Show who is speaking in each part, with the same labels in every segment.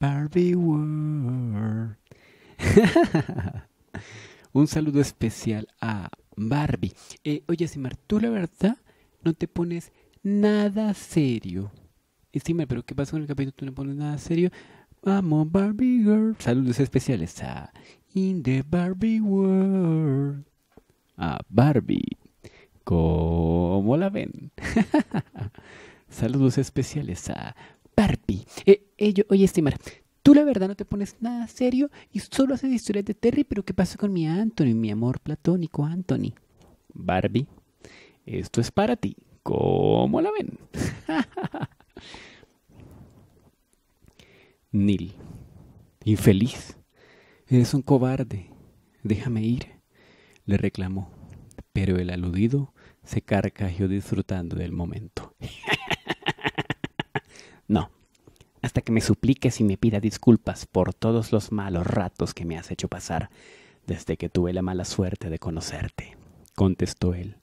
Speaker 1: Barbie World. Un saludo especial a Barbie. Eh, oye, Simar, tú la verdad no te pones nada serio. Simar, pero ¿qué pasa con el capítulo? Tú no pones nada serio. Vamos, Barbie Girl. Saludos especiales a In the Barbie World. A Barbie. ¿Cómo la ven? Saludos especiales a Barbie. Eh, oye, Estimar, tú la verdad no te pones nada serio y solo haces historias de Terry, pero ¿qué pasa con mi Anthony, mi amor platónico Anthony? Barbie, esto es para ti. ¿Cómo la ven? Neil, infeliz, eres un cobarde, déjame ir, le reclamó, pero el aludido se carcajó disfrutando del momento. no, hasta que me supliques y me pida disculpas por todos los malos ratos que me has hecho pasar desde que tuve la mala suerte de conocerte, contestó él,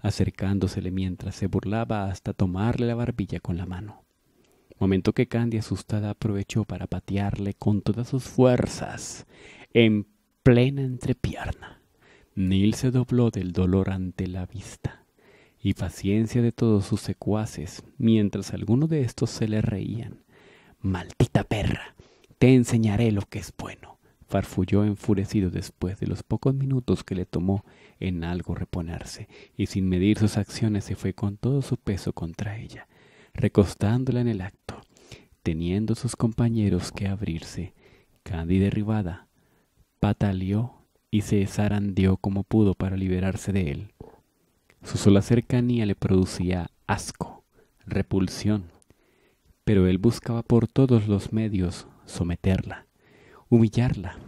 Speaker 1: acercándosele mientras se burlaba hasta tomarle la barbilla con la mano. Momento que Candy asustada aprovechó para patearle con todas sus fuerzas en plena entrepierna. Neil se dobló del dolor ante la vista y paciencia de todos sus secuaces, mientras algunos de estos se le reían Maldita perra, te enseñaré lo que es bueno. Farfulló enfurecido después de los pocos minutos que le tomó en algo reponerse, y sin medir sus acciones se fue con todo su peso contra ella, recostándola en el acto, teniendo sus compañeros que abrirse. Candy derribada, pataleó y se zarandeó como pudo para liberarse de él. Su sola cercanía le producía asco, repulsión, pero él buscaba por todos los medios someterla, humillarla.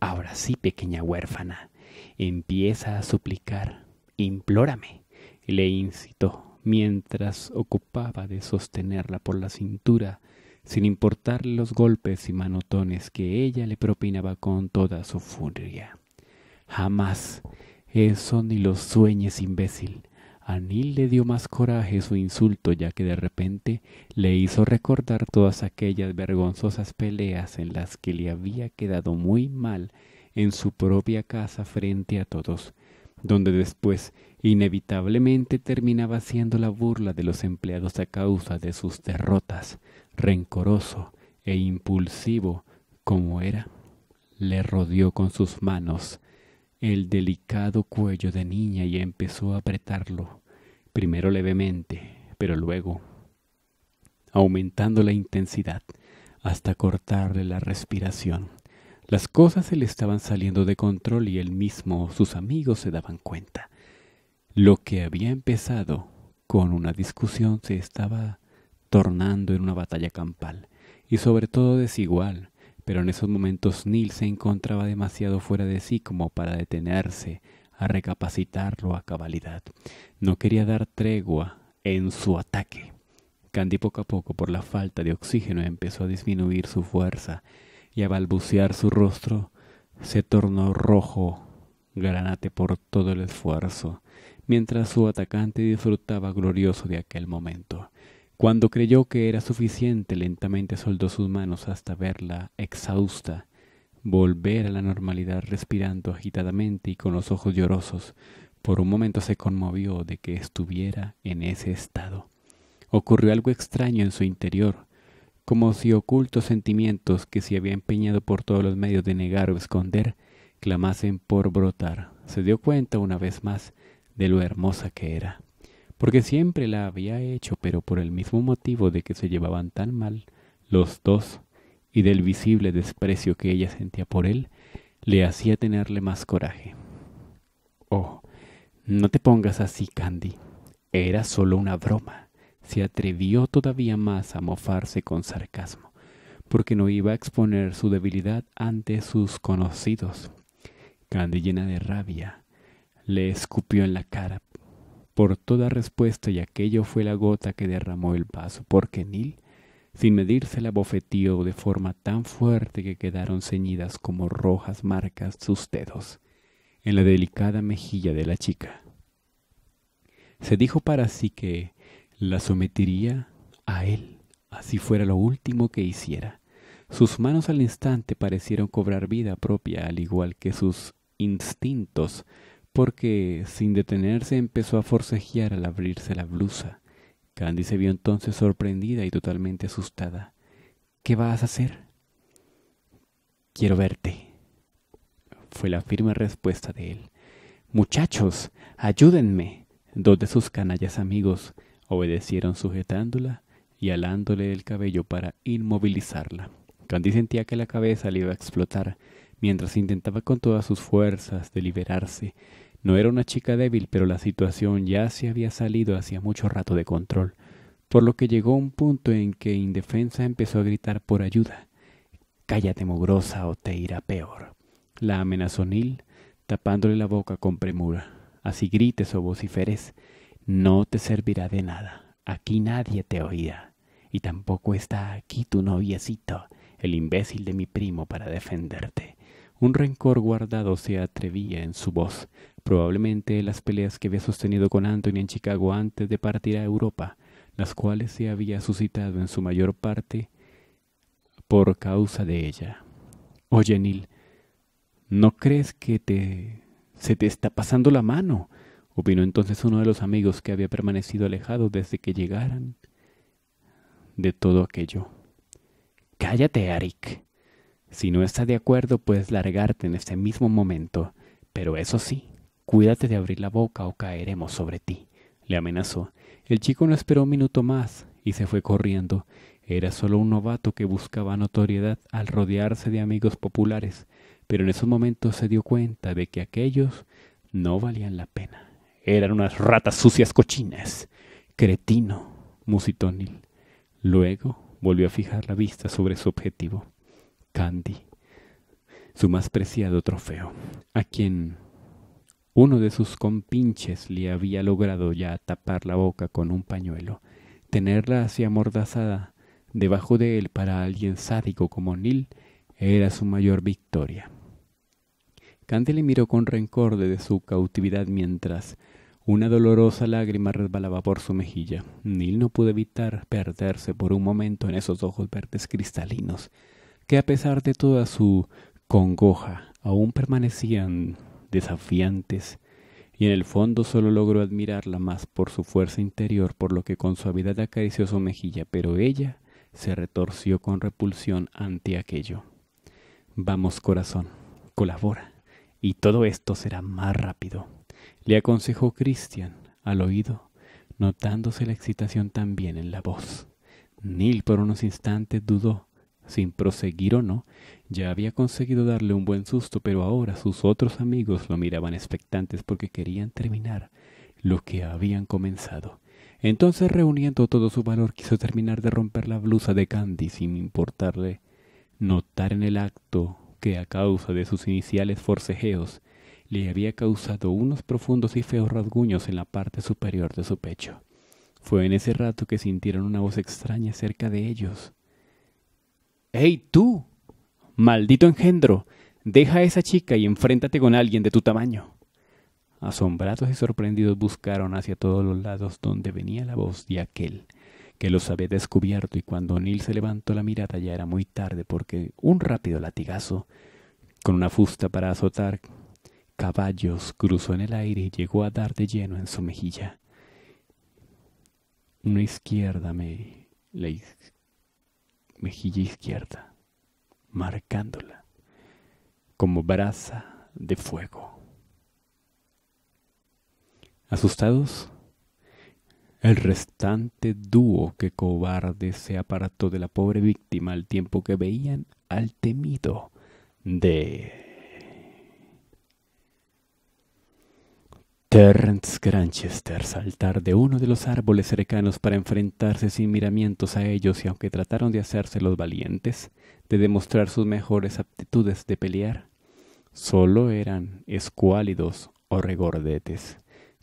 Speaker 1: Ahora sí, pequeña huérfana, empieza a suplicar, implórame, le incitó mientras ocupaba de sostenerla por la cintura, sin importarle los golpes y manotones que ella le propinaba con toda su furia. Jamás, eso ni los sueñes, imbécil. A nil le dio más coraje su insulto ya que de repente le hizo recordar todas aquellas vergonzosas peleas en las que le había quedado muy mal en su propia casa frente a todos, donde después inevitablemente terminaba siendo la burla de los empleados a causa de sus derrotas, rencoroso e impulsivo como era. Le rodeó con sus manos el delicado cuello de niña y empezó a apretarlo, primero levemente, pero luego aumentando la intensidad hasta cortarle la respiración. Las cosas se le estaban saliendo de control y él mismo, sus amigos se daban cuenta. Lo que había empezado con una discusión se estaba tornando en una batalla campal y sobre todo desigual, pero en esos momentos Neil se encontraba demasiado fuera de sí como para detenerse a recapacitarlo a cabalidad. No quería dar tregua en su ataque. Candy poco a poco, por la falta de oxígeno, empezó a disminuir su fuerza y a balbucear su rostro se tornó rojo granate por todo el esfuerzo, mientras su atacante disfrutaba glorioso de aquel momento. Cuando creyó que era suficiente, lentamente soldó sus manos hasta verla exhausta, volver a la normalidad respirando agitadamente y con los ojos llorosos. Por un momento se conmovió de que estuviera en ese estado. Ocurrió algo extraño en su interior, como si ocultos sentimientos que se había empeñado por todos los medios de negar o esconder, clamasen por brotar. Se dio cuenta una vez más de lo hermosa que era porque siempre la había hecho, pero por el mismo motivo de que se llevaban tan mal los dos y del visible desprecio que ella sentía por él, le hacía tenerle más coraje. Oh, no te pongas así, Candy. Era solo una broma. Se atrevió todavía más a mofarse con sarcasmo, porque no iba a exponer su debilidad ante sus conocidos. Candy, llena de rabia, le escupió en la cara, por toda respuesta y aquello fue la gota que derramó el vaso, porque Nil, sin medirse, la bofetió de forma tan fuerte que quedaron ceñidas como rojas marcas sus dedos en la delicada mejilla de la chica. Se dijo para sí que la sometería a él, así fuera lo último que hiciera. Sus manos al instante parecieron cobrar vida propia, al igual que sus instintos porque sin detenerse empezó a forcejear al abrirse la blusa. Candy se vio entonces sorprendida y totalmente asustada. ¿Qué vas a hacer? Quiero verte. Fue la firme respuesta de él. Muchachos, ayúdenme. Dos de sus canallas amigos obedecieron sujetándola y alándole el cabello para inmovilizarla. Candy sentía que la cabeza le iba a explotar mientras intentaba con todas sus fuerzas deliberarse. liberarse no era una chica débil, pero la situación ya se había salido hacía mucho rato de control, por lo que llegó un punto en que indefensa empezó a gritar por ayuda. Cállate, mogrosa, o te irá peor. La amenazó Neil, tapándole la boca con premura. Así grites o oh vociferes. No te servirá de nada. Aquí nadie te oirá. Y tampoco está aquí tu noviecito, el imbécil de mi primo, para defenderte. Un rencor guardado se atrevía en su voz. Probablemente las peleas que había sostenido con Anthony en Chicago antes de partir a Europa, las cuales se había suscitado en su mayor parte por causa de ella. Oye, Neil, ¿no crees que te se te está pasando la mano? opinó entonces uno de los amigos que había permanecido alejado desde que llegaran de todo aquello. Cállate, Arik, si no está de acuerdo, puedes largarte en este mismo momento, pero eso sí, cuídate de abrir la boca o caeremos sobre ti, le amenazó. El chico no esperó un minuto más y se fue corriendo. Era solo un novato que buscaba notoriedad al rodearse de amigos populares, pero en esos momentos se dio cuenta de que aquellos no valían la pena. Eran unas ratas sucias cochinas. Cretino, musitónil. Luego volvió a fijar la vista sobre su objetivo. Candy, su más preciado trofeo, a quien uno de sus compinches le había logrado ya tapar la boca con un pañuelo, tenerla así amordazada debajo de él para alguien sádico como Neil era su mayor victoria. Candy le miró con rencor de su cautividad mientras una dolorosa lágrima resbalaba por su mejilla. Neil no pudo evitar perderse por un momento en esos ojos verdes cristalinos que a pesar de toda su congoja aún permanecían desafiantes, y en el fondo solo logró admirarla más por su fuerza interior, por lo que con suavidad acarició su mejilla, pero ella se retorció con repulsión ante aquello. Vamos, corazón, colabora, y todo esto será más rápido, le aconsejó Cristian al oído, notándose la excitación también en la voz. Neil por unos instantes dudó, sin proseguir o no, ya había conseguido darle un buen susto, pero ahora sus otros amigos lo miraban expectantes porque querían terminar lo que habían comenzado. Entonces, reuniendo todo su valor, quiso terminar de romper la blusa de Candy sin importarle notar en el acto que a causa de sus iniciales forcejeos le había causado unos profundos y feos rasguños en la parte superior de su pecho. Fue en ese rato que sintieron una voz extraña cerca de ellos. ¡Hey tú! Maldito engendro, deja a esa chica y enfréntate con alguien de tu tamaño. Asombrados y sorprendidos buscaron hacia todos los lados donde venía la voz de aquel que los había descubierto y cuando Neil se levantó la mirada ya era muy tarde porque un rápido latigazo con una fusta para azotar caballos cruzó en el aire y llegó a dar de lleno en su mejilla. Una izquierda me... La mejilla izquierda, marcándola como brasa de fuego. Asustados, el restante dúo que cobarde se apartó de la pobre víctima al tiempo que veían al temido de Terence Granchester saltar de uno de los árboles cercanos para enfrentarse sin miramientos a ellos y aunque trataron de hacerse los valientes, de demostrar sus mejores aptitudes de pelear, solo eran escuálidos o regordetes.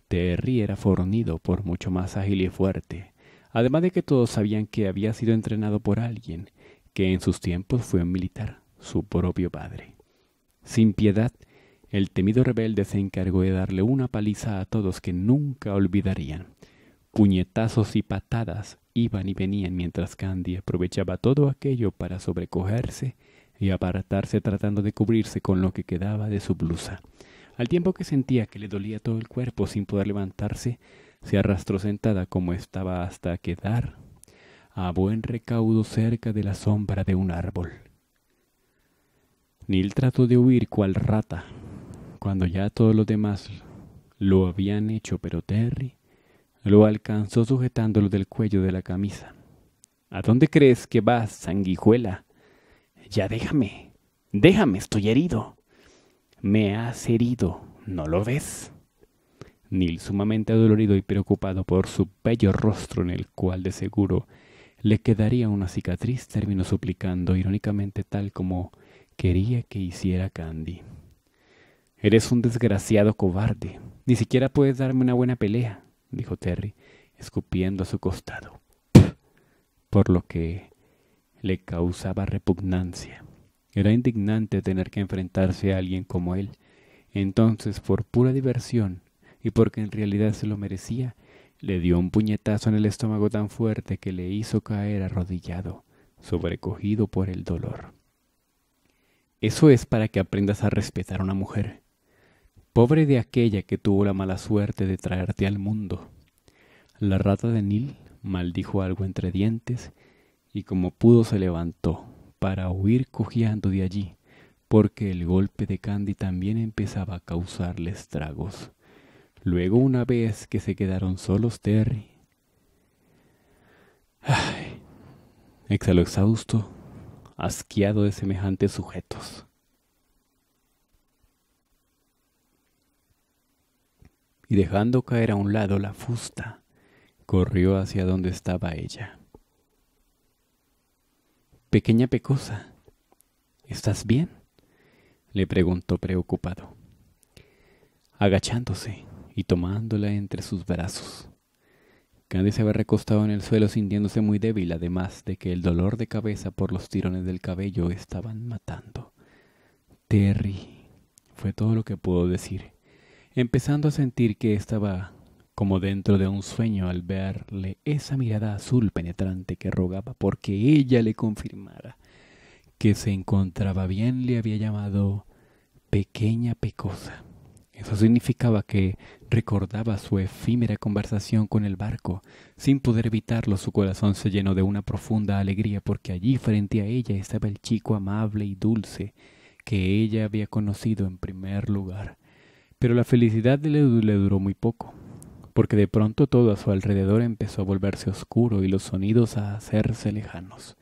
Speaker 1: Terry era fornido por mucho más ágil y fuerte, además de que todos sabían que había sido entrenado por alguien, que en sus tiempos fue un militar, su propio padre. Sin piedad, el temido rebelde se encargó de darle una paliza a todos que nunca olvidarían. Puñetazos y patadas iban y venían mientras Candy aprovechaba todo aquello para sobrecogerse y apartarse tratando de cubrirse con lo que quedaba de su blusa. Al tiempo que sentía que le dolía todo el cuerpo sin poder levantarse, se arrastró sentada como estaba hasta quedar a buen recaudo cerca de la sombra de un árbol. Neil trató de huir cual rata, cuando ya todos los demás lo habían hecho, pero Terry lo alcanzó sujetándolo del cuello de la camisa. ¿A dónde crees que vas, sanguijuela? Ya déjame, déjame, estoy herido. Me has herido, ¿no lo ves? Neil, sumamente adolorido y preocupado por su bello rostro en el cual de seguro le quedaría una cicatriz, terminó suplicando irónicamente tal como quería que hiciera Candy. Eres un desgraciado cobarde. Ni siquiera puedes darme una buena pelea, dijo Terry, escupiendo a su costado, por lo que le causaba repugnancia. Era indignante tener que enfrentarse a alguien como él. Entonces, por pura diversión, y porque en realidad se lo merecía, le dio un puñetazo en el estómago tan fuerte que le hizo caer arrodillado, sobrecogido por el dolor. Eso es para que aprendas a respetar a una mujer, Pobre de aquella que tuvo la mala suerte de traerte al mundo. La rata de Nil maldijo algo entre dientes y como pudo se levantó para huir cojeando de allí, porque el golpe de Candy también empezaba a causarle estragos. Luego, una vez que se quedaron solos, Terry Ay, exhaló exhausto, asqueado de semejantes sujetos. y dejando caer a un lado la fusta, corrió hacia donde estaba ella. Pequeña Pecosa, ¿estás bien? le preguntó preocupado, agachándose y tomándola entre sus brazos. Candy se había recostado en el suelo sintiéndose muy débil, además de que el dolor de cabeza por los tirones del cabello estaban matando. Terry, fue todo lo que pudo decir empezando a sentir que estaba como dentro de un sueño al verle esa mirada azul penetrante que rogaba porque ella le confirmara que se encontraba bien, le había llamado pequeña pecosa. Eso significaba que recordaba su efímera conversación con el barco. Sin poder evitarlo, su corazón se llenó de una profunda alegría porque allí frente a ella estaba el chico amable y dulce que ella había conocido en primer lugar. Pero la felicidad le, le duró muy poco, porque de pronto todo a su alrededor empezó a volverse oscuro y los sonidos a hacerse lejanos.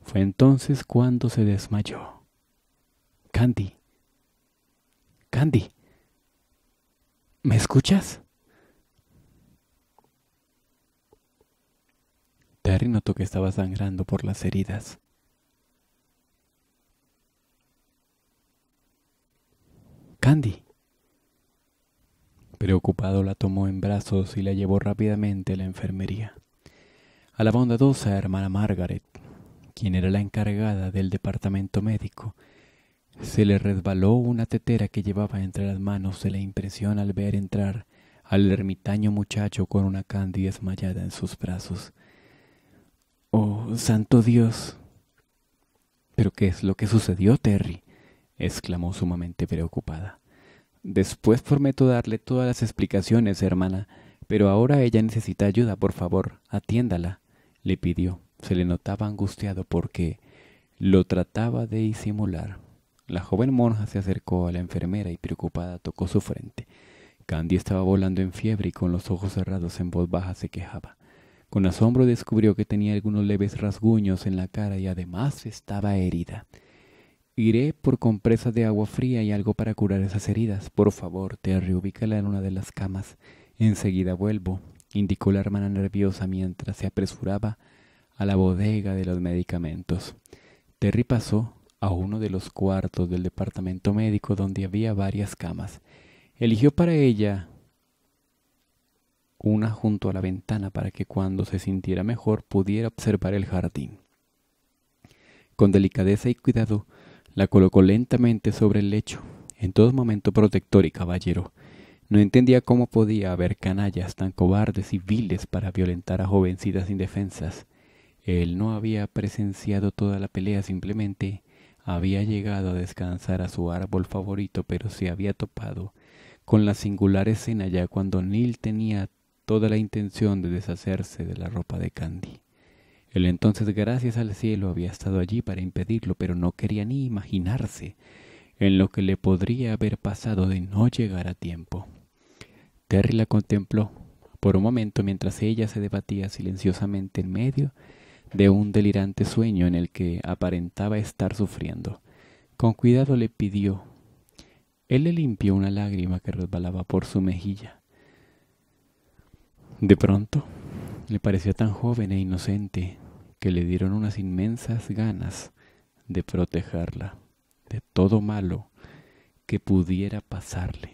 Speaker 1: Fue entonces cuando se desmayó. Candy. Candy. ¿Me escuchas? Terry notó que estaba sangrando por las heridas. Candy. Preocupado la tomó en brazos y la llevó rápidamente a la enfermería. A la bondadosa hermana Margaret, quien era la encargada del departamento médico, se le resbaló una tetera que llevaba entre las manos de la impresión al ver entrar al ermitaño muchacho con una Candy desmayada en sus brazos. Oh, santo Dios. ¿Pero qué es lo que sucedió, Terry? exclamó sumamente preocupada. Después prometo darle todas las explicaciones, hermana, pero ahora ella necesita ayuda, por favor, atiéndala, le pidió. Se le notaba angustiado porque lo trataba de disimular. La joven monja se acercó a la enfermera y preocupada tocó su frente. Candy estaba volando en fiebre y con los ojos cerrados en voz baja se quejaba. Con asombro descubrió que tenía algunos leves rasguños en la cara y además estaba herida. Iré por compresas de agua fría y algo para curar esas heridas. Por favor, Terry, ubícala en una de las camas. Enseguida vuelvo, indicó la hermana nerviosa mientras se apresuraba a la bodega de los medicamentos. Terry pasó a uno de los cuartos del departamento médico donde había varias camas. Eligió para ella una junto a la ventana para que cuando se sintiera mejor pudiera observar el jardín. Con delicadeza y cuidado, la colocó lentamente sobre el lecho, en todo momento protector y caballero. No entendía cómo podía haber canallas tan cobardes y viles para violentar a jovencitas indefensas. Él no había presenciado toda la pelea, simplemente había llegado a descansar a su árbol favorito, pero se había topado con la singular escena ya cuando Neil tenía toda la intención de deshacerse de la ropa de Candy. Él entonces, gracias al cielo, había estado allí para impedirlo, pero no quería ni imaginarse en lo que le podría haber pasado de no llegar a tiempo. Terry la contempló por un momento mientras ella se debatía silenciosamente en medio de un delirante sueño en el que aparentaba estar sufriendo. Con cuidado le pidió. Él le limpió una lágrima que resbalaba por su mejilla. De pronto, le pareció tan joven e inocente, que le dieron unas inmensas ganas de protegerla de todo malo que pudiera pasarle.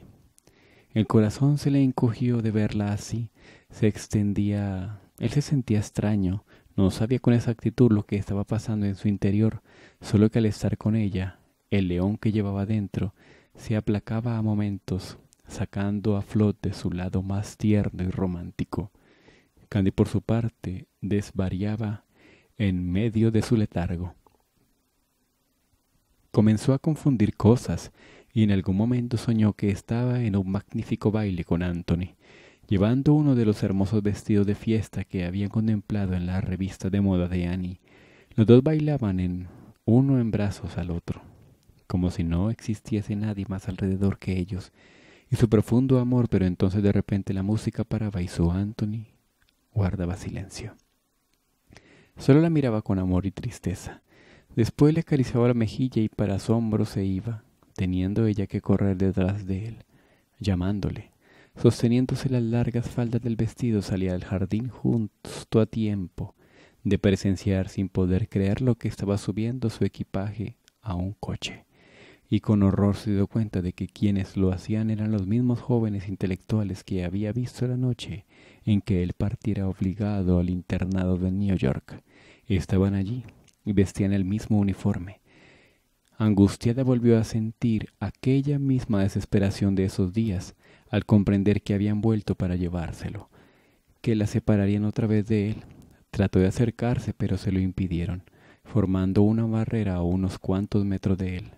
Speaker 1: El corazón se le encogió de verla así, se extendía, él se sentía extraño, no sabía con exactitud lo que estaba pasando en su interior, solo que al estar con ella, el león que llevaba dentro se aplacaba a momentos, sacando a flote su lado más tierno y romántico. Candy por su parte desvariaba en medio de su letargo. Comenzó a confundir cosas y en algún momento soñó que estaba en un magnífico baile con Anthony, llevando uno de los hermosos vestidos de fiesta que habían contemplado en la revista de moda de Annie. Los dos bailaban en uno en brazos al otro, como si no existiese nadie más alrededor que ellos, y su profundo amor, pero entonces de repente la música paraba y su Anthony guardaba silencio. Solo la miraba con amor y tristeza. Después le acariciaba la mejilla y para asombro se iba, teniendo ella que correr detrás de él, llamándole. Sosteniéndose las largas faldas del vestido salía al jardín justo a tiempo de presenciar sin poder creer lo que estaba subiendo su equipaje a un coche. Y con horror se dio cuenta de que quienes lo hacían eran los mismos jóvenes intelectuales que había visto la noche en que él partiera obligado al internado de New York estaban allí y vestían el mismo uniforme. Angustiada volvió a sentir aquella misma desesperación de esos días al comprender que habían vuelto para llevárselo, que la separarían otra vez de él. Trató de acercarse, pero se lo impidieron, formando una barrera a unos cuantos metros de él.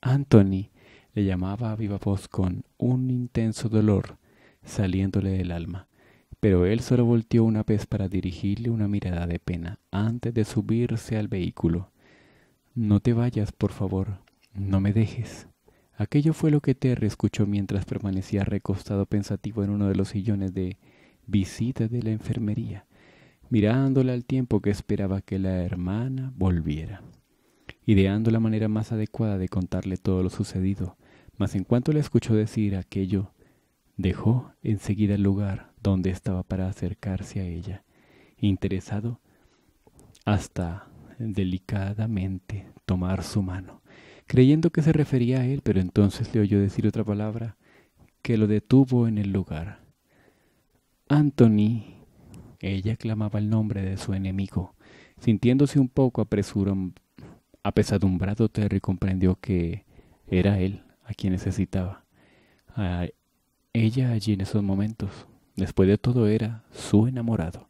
Speaker 1: Anthony le llamaba a viva voz con un intenso dolor saliéndole del alma pero él solo volteó una vez para dirigirle una mirada de pena antes de subirse al vehículo. No te vayas, por favor, no me dejes. Aquello fue lo que Terry escuchó mientras permanecía recostado pensativo en uno de los sillones de visita de la enfermería, mirándola al tiempo que esperaba que la hermana volviera, ideando la manera más adecuada de contarle todo lo sucedido, mas en cuanto le escuchó decir aquello, Dejó enseguida el lugar donde estaba para acercarse a ella, interesado hasta delicadamente tomar su mano, creyendo que se refería a él, pero entonces le oyó decir otra palabra que lo detuvo en el lugar. Anthony, ella clamaba el nombre de su enemigo, sintiéndose un poco apresurado, apesadumbrado, Terry comprendió que era él a quien necesitaba ella allí en esos momentos. Después de todo era su enamorado.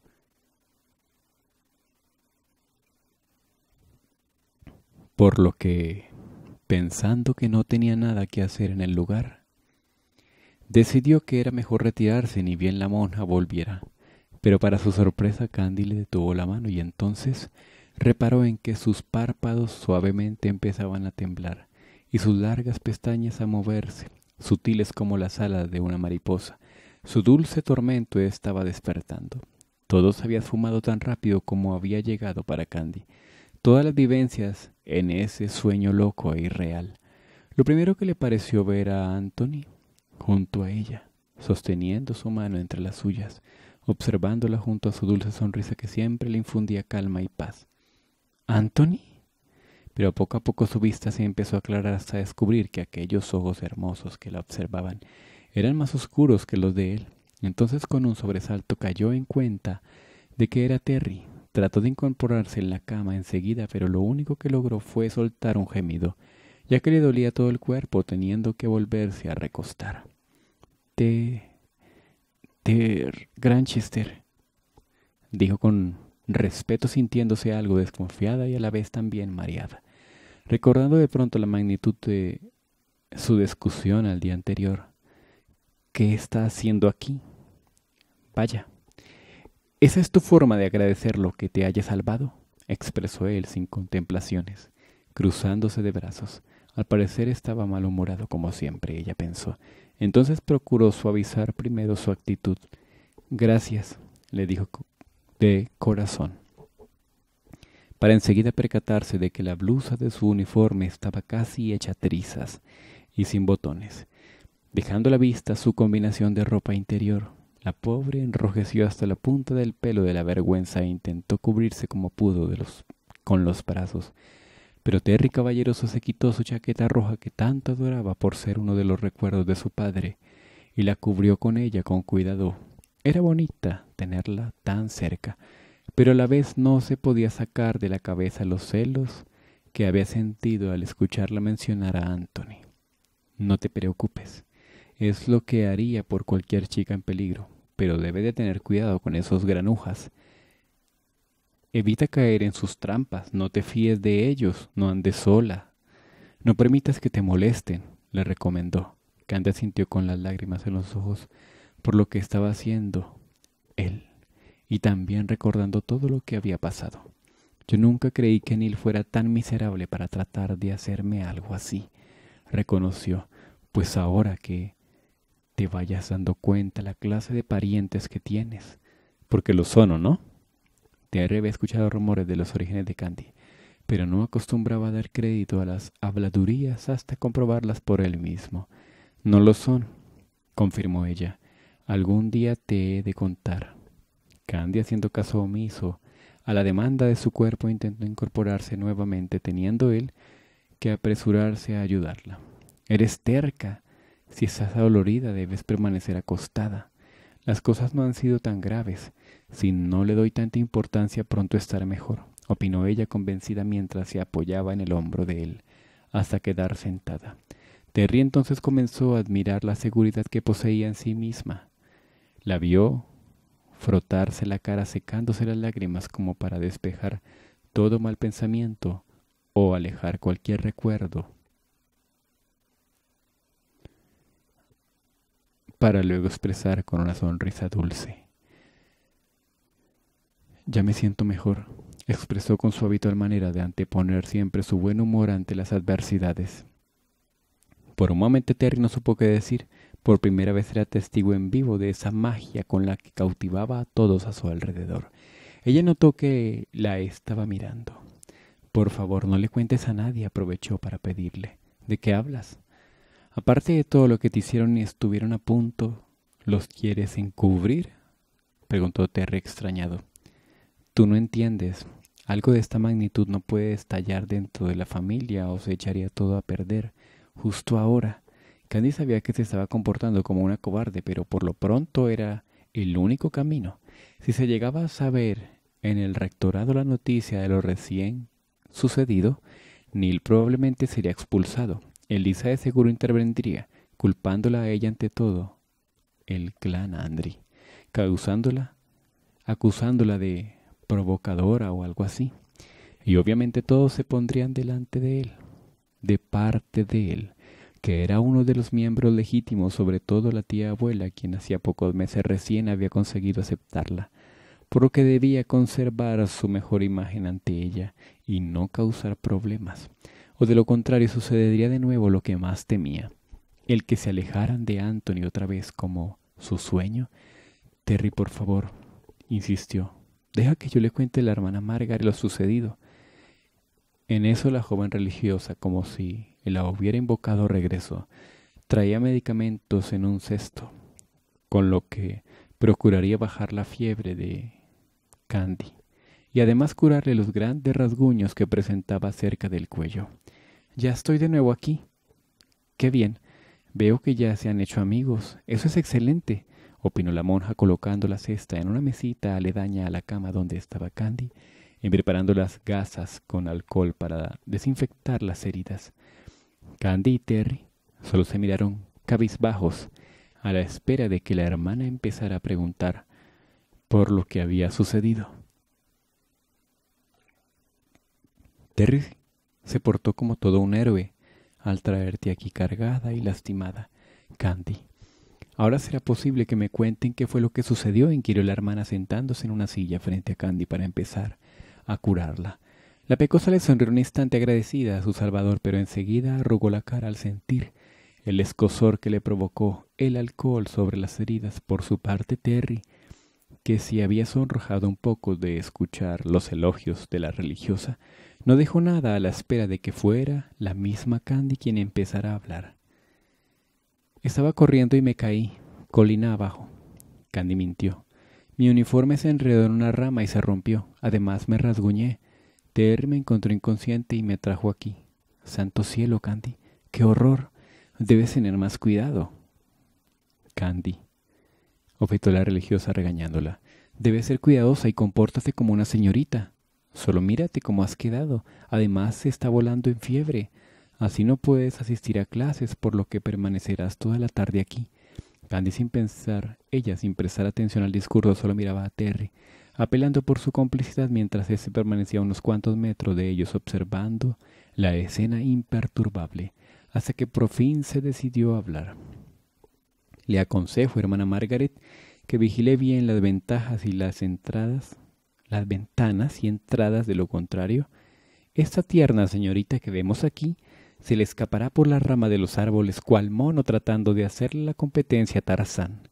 Speaker 1: Por lo que, pensando que no tenía nada que hacer en el lugar, decidió que era mejor retirarse ni bien la monja volviera. Pero para su sorpresa Candy le detuvo la mano y entonces reparó en que sus párpados suavemente empezaban a temblar y sus largas pestañas a moverse sutiles como las alas de una mariposa. Su dulce tormento estaba despertando. Todos habían había fumado tan rápido como había llegado para Candy. Todas las vivencias en ese sueño loco e irreal. Lo primero que le pareció ver a Anthony junto a ella, sosteniendo su mano entre las suyas, observándola junto a su dulce sonrisa que siempre le infundía calma y paz. ¿Anthony? pero poco a poco su vista se empezó a aclarar hasta descubrir que aquellos ojos hermosos que la observaban eran más oscuros que los de él. Entonces con un sobresalto cayó en cuenta de que era Terry. Trató de incorporarse en la cama enseguida, pero lo único que logró fue soltar un gemido, ya que le dolía todo el cuerpo, teniendo que volverse a recostar. Te... Ter... Granchester, dijo con respeto sintiéndose algo desconfiada y a la vez también mareada recordando de pronto la magnitud de su discusión al día anterior. ¿Qué está haciendo aquí? Vaya, ¿esa es tu forma de agradecer lo que te haya salvado? expresó él sin contemplaciones, cruzándose de brazos. Al parecer estaba malhumorado como siempre, ella pensó. Entonces procuró suavizar primero su actitud. Gracias, le dijo de corazón para enseguida percatarse de que la blusa de su uniforme estaba casi hecha trizas y sin botones, dejando a la vista su combinación de ropa interior. La pobre enrojeció hasta la punta del pelo de la vergüenza e intentó cubrirse como pudo con los brazos. Pero Terry Caballeroso se quitó su chaqueta roja que tanto adoraba por ser uno de los recuerdos de su padre y la cubrió con ella con cuidado. Era bonita tenerla tan cerca pero a la vez no se podía sacar de la cabeza los celos que había sentido al escucharla mencionar a Anthony. No te preocupes, es lo que haría por cualquier chica en peligro, pero debe de tener cuidado con esos granujas. Evita caer en sus trampas, no te fíes de ellos, no andes sola. No permitas que te molesten, le recomendó. Candia sintió con las lágrimas en los ojos por lo que estaba haciendo él y también recordando todo lo que había pasado. Yo nunca creí que Neil fuera tan miserable para tratar de hacerme algo así, reconoció, pues ahora que te vayas dando cuenta la clase de parientes que tienes, porque lo son, ¿o no? Te había escuchado rumores de los orígenes de Candy, pero no acostumbraba a dar crédito a las habladurías hasta comprobarlas por él mismo. No lo son, confirmó ella. Algún día te he de contar. Candy, haciendo caso omiso a la demanda de su cuerpo, intentó incorporarse nuevamente, teniendo él que apresurarse a ayudarla. Eres terca. Si estás dolorida, debes permanecer acostada. Las cosas no han sido tan graves. Si no le doy tanta importancia, pronto estará mejor, opinó ella convencida mientras se apoyaba en el hombro de él, hasta quedar sentada. Terry entonces comenzó a admirar la seguridad que poseía en sí misma. La vio frotarse la cara secándose las lágrimas como para despejar todo mal pensamiento o alejar cualquier recuerdo. para luego expresar con una sonrisa dulce. Ya me siento mejor, expresó con su habitual manera de anteponer siempre su buen humor ante las adversidades. Por un momento Terry no supo qué decir, por primera vez era testigo en vivo de esa magia con la que cautivaba a todos a su alrededor. Ella notó que la estaba mirando. Por favor, no le cuentes a nadie, aprovechó para pedirle. ¿De qué hablas? Aparte de todo lo que te hicieron y estuvieron a punto, ¿los quieres encubrir? preguntó Terry extrañado. Tú no entiendes. Algo de esta magnitud no puede estallar dentro de la familia o se echaría todo a perder. Justo ahora, Candy sabía que se estaba comportando como una cobarde, pero por lo pronto era el único camino. Si se llegaba a saber en el rectorado la noticia de lo recién sucedido, Neil probablemente sería expulsado. Elisa de seguro intervendría, culpándola a ella ante todo, el clan Andri, causándola, acusándola de provocadora o algo así. Y obviamente todos se pondrían delante de él, de parte de él, que era uno de los miembros legítimos, sobre todo la tía abuela, quien hacía pocos meses recién había conseguido aceptarla, por lo que debía conservar su mejor imagen ante ella y no causar problemas, o de lo contrario sucedería de nuevo lo que más temía, el que se alejaran de Anthony otra vez como su sueño. Terry, por favor, insistió, deja que yo le cuente a la hermana Margaret lo sucedido. En eso la joven religiosa, como si la hubiera invocado regreso, traía medicamentos en un cesto, con lo que procuraría bajar la fiebre de Candy y además curarle los grandes rasguños que presentaba cerca del cuello. Ya estoy de nuevo aquí. Qué bien. Veo que ya se han hecho amigos. Eso es excelente, opinó la monja colocando la cesta en una mesita aledaña a la cama donde estaba Candy y preparando las gasas con alcohol para desinfectar las heridas. Candy y Terry solo se miraron cabizbajos a la espera de que la hermana empezara a preguntar por lo que había sucedido. Terry se portó como todo un héroe al traerte aquí cargada y lastimada, Candy. Ahora será posible que me cuenten qué fue lo que sucedió, inquirió la hermana sentándose en una silla frente a Candy para empezar a curarla. La pecosa le sonrió un instante agradecida a su salvador, pero enseguida arrugó la cara al sentir el escozor que le provocó el alcohol sobre las heridas. Por su parte, Terry, que se había sonrojado un poco de escuchar los elogios de la religiosa, no dejó nada a la espera de que fuera la misma Candy quien empezara a hablar. Estaba corriendo y me caí, colina abajo. Candy mintió. Mi uniforme se enredó en una rama y se rompió. Además me rasguñé. Ter me encontró inconsciente y me trajo aquí. Santo cielo, Candy. ¡Qué horror! Debes tener más cuidado. Candy, objetó la religiosa regañándola. Debes ser cuidadosa y compórtate como una señorita. Solo mírate cómo has quedado. Además, se está volando en fiebre. Así no puedes asistir a clases, por lo que permanecerás toda la tarde aquí. Candy sin pensar, ella sin prestar atención al discurso, solo miraba a Terry apelando por su complicidad mientras éste permanecía unos cuantos metros de ellos observando la escena imperturbable, hasta que por fin se decidió a hablar. Le aconsejo, hermana Margaret, que vigile bien las ventajas y las entradas, las ventanas y entradas de lo contrario. Esta tierna señorita que vemos aquí se le escapará por la rama de los árboles cual mono tratando de hacerle la competencia a Tarzán,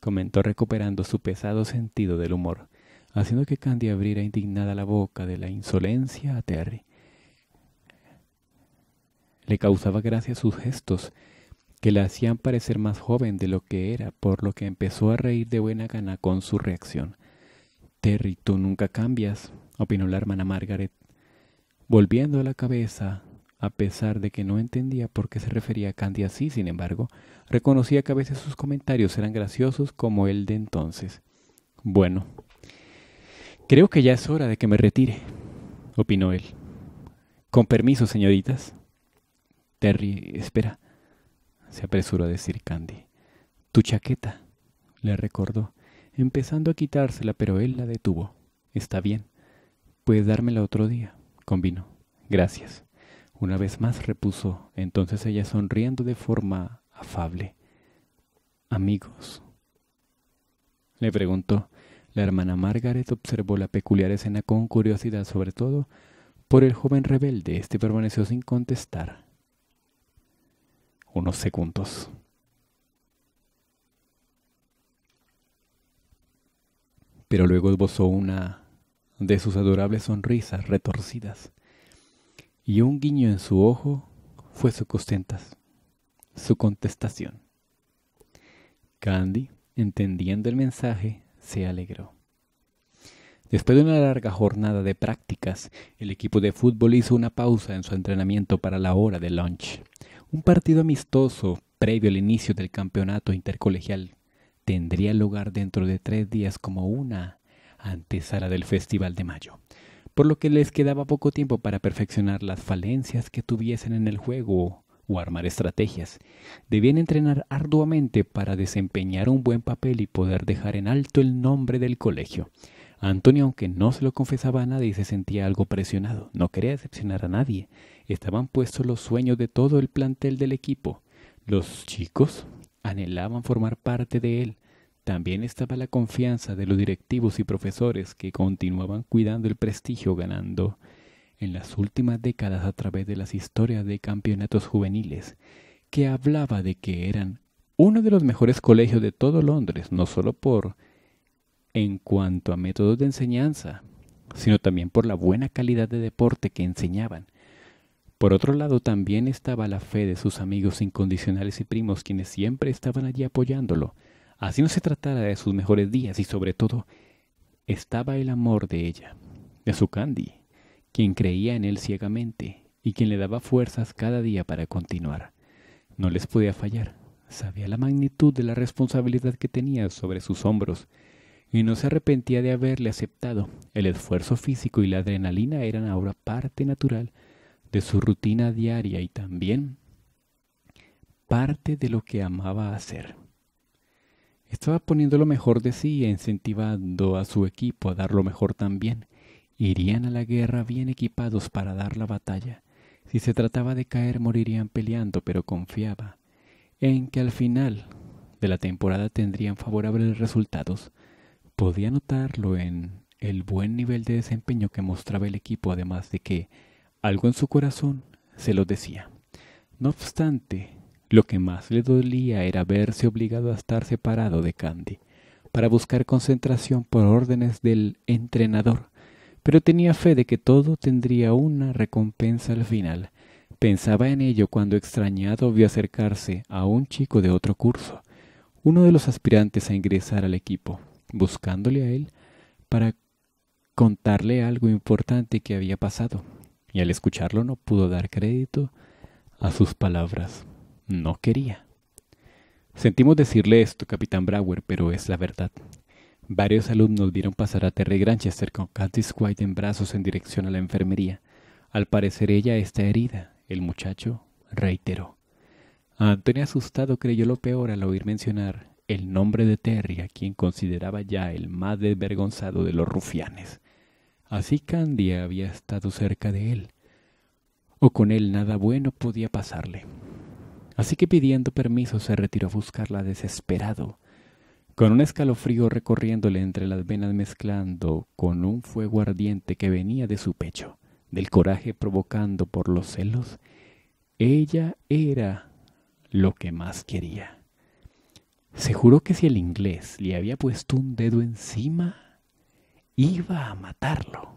Speaker 1: comentó recuperando su pesado sentido del humor haciendo que Candy abriera indignada la boca de la insolencia a Terry. Le causaba gracia sus gestos, que la hacían parecer más joven de lo que era, por lo que empezó a reír de buena gana con su reacción. Terry, tú nunca cambias, opinó la hermana Margaret, volviendo la cabeza, a pesar de que no entendía por qué se refería a Candy así, sin embargo, reconocía que a veces sus comentarios eran graciosos como el de entonces. Bueno, Creo que ya es hora de que me retire, opinó él. Con permiso, señoritas. Terry, espera, se apresuró a decir Candy. Tu chaqueta, le recordó, empezando a quitársela, pero él la detuvo. Está bien, puedes dármela otro día, convino. Gracias. Una vez más repuso, entonces ella sonriendo de forma afable. Amigos, le preguntó, la hermana Margaret observó la peculiar escena con curiosidad, sobre todo por el joven rebelde. Este permaneció sin contestar. Unos segundos. Pero luego esbozó una de sus adorables sonrisas retorcidas y un guiño en su ojo fue su, costentas, su contestación. Candy, entendiendo el mensaje, se alegró. Después de una larga jornada de prácticas, el equipo de fútbol hizo una pausa en su entrenamiento para la hora de lunch. Un partido amistoso previo al inicio del campeonato intercolegial tendría lugar dentro de tres días como una antesala del Festival de Mayo, por lo que les quedaba poco tiempo para perfeccionar las falencias que tuviesen en el juego armar estrategias. Debían entrenar arduamente para desempeñar un buen papel y poder dejar en alto el nombre del colegio. Antonio, aunque no se lo confesaba a nadie, se sentía algo presionado. No quería decepcionar a nadie. Estaban puestos los sueños de todo el plantel del equipo. Los chicos anhelaban formar parte de él. También estaba la confianza de los directivos y profesores que continuaban cuidando el prestigio ganando en las últimas décadas a través de las historias de campeonatos juveniles, que hablaba de que eran uno de los mejores colegios de todo Londres, no solo por en cuanto a métodos de enseñanza, sino también por la buena calidad de deporte que enseñaban. Por otro lado, también estaba la fe de sus amigos incondicionales y primos, quienes siempre estaban allí apoyándolo, así no se tratara de sus mejores días y sobre todo, estaba el amor de ella, de su Candy, quien creía en él ciegamente y quien le daba fuerzas cada día para continuar. No les podía fallar, sabía la magnitud de la responsabilidad que tenía sobre sus hombros, y no se arrepentía de haberle aceptado. El esfuerzo físico y la adrenalina eran ahora parte natural de su rutina diaria y también parte de lo que amaba hacer. Estaba poniendo lo mejor de sí e incentivando a su equipo a dar lo mejor también irían a la guerra bien equipados para dar la batalla. Si se trataba de caer, morirían peleando, pero confiaba en que al final de la temporada tendrían favorables resultados. Podía notarlo en el buen nivel de desempeño que mostraba el equipo, además de que algo en su corazón se lo decía. No obstante, lo que más le dolía era verse obligado a estar separado de Candy para buscar concentración por órdenes del entrenador pero tenía fe de que todo tendría una recompensa al final. Pensaba en ello cuando extrañado vio acercarse a un chico de otro curso, uno de los aspirantes a ingresar al equipo, buscándole a él para contarle algo importante que había pasado, y al escucharlo no pudo dar crédito a sus palabras. No quería. Sentimos decirle esto, capitán Brower, pero es la verdad. Varios alumnos vieron pasar a Terry Granchester con Candice White en brazos en dirección a la enfermería. Al parecer ella está herida, el muchacho reiteró. Antonio asustado creyó lo peor al oír mencionar el nombre de Terry, a quien consideraba ya el más desvergonzado de los rufianes. Así Candy había estado cerca de él, o con él nada bueno podía pasarle. Así que pidiendo permiso se retiró a buscarla desesperado con un escalofrío recorriéndole entre las venas mezclando con un fuego ardiente que venía de su pecho, del coraje provocando por los celos, ella era lo que más quería. Se juró que si el inglés le había puesto un dedo encima, iba a matarlo.